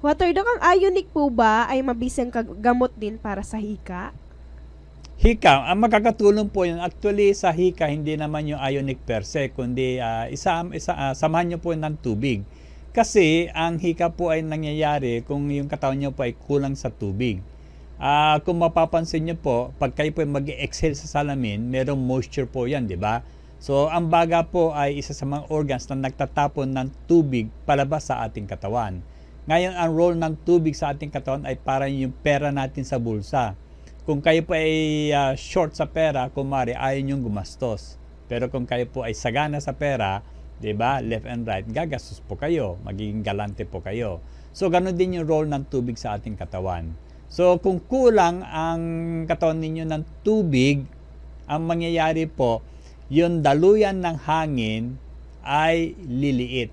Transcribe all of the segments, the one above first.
Water Doc, ang ionic ah, po ba ay mabisang gamot din para sa hika? Hika, ang magkakatulong po yun, actually sa hika, hindi naman yung ionic per se, kundi uh, isa, isa, uh, samahan nyo po ng tubig. Kasi ang hika po ay nangyayari kung yung katawan nyo po ay kulang sa tubig. Uh, kung mapapansin nyo po, pag kayo po mag-exhale sa salamin, merong moisture po yan, di ba? So, ang baga po ay isa sa mga organs na nagtatapon ng tubig palabas sa ating katawan. Ngayon, ang role ng tubig sa ating katawan ay parang yung pera natin sa bulsa. Kung kayo po ay uh, short sa pera, kumari, ayaw niyong gumastos. Pero kung kayo po ay sagana sa pera, 'di ba? Left and right, gagastos po kayo, magiging galante po kayo. So ganun din yung role ng tubig sa ating katawan. So kung kulang ang katawan ninyo ng tubig, ang mangyayari po, yung daluyan ng hangin ay liliit.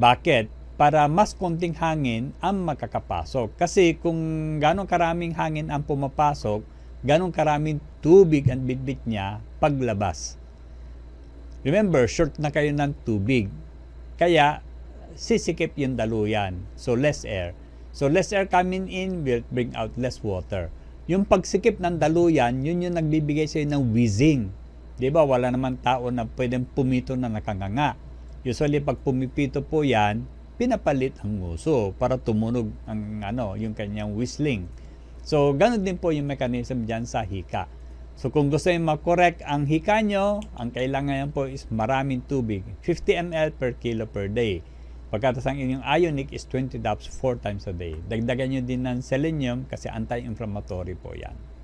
Bakit? para mas konting hangin ang makakapasok. Kasi kung ganong karaming hangin ang pumapasok, ganong karaming tubig ang bitbit niya paglabas. Remember, short na kayo ng tubig. Kaya, sisikip yung daluyan. So, less air. So, less air coming in will bring out less water. Yung pagsikip ng daluyan, yun yung nagbibigay sa'yo ng wheezing. Di ba? Wala naman tao na pwedeng pumito na nakanganga. Usually, pag pumipito po yan, pinapalit ang uso para tumunog ang ano, yung kanyang whistling. So, ganun din po yung mechanism diyan sa hika. So, kung gusto niyo nyo correct ang hika nyo, ang kailangan niyo po is maraming tubig, 50 ml per kilo per day. Pagkatas ang inyong ionic is 20 drops 4 times a day. Dagdagan nyo din ng selenium kasi anti-inflammatory po yan.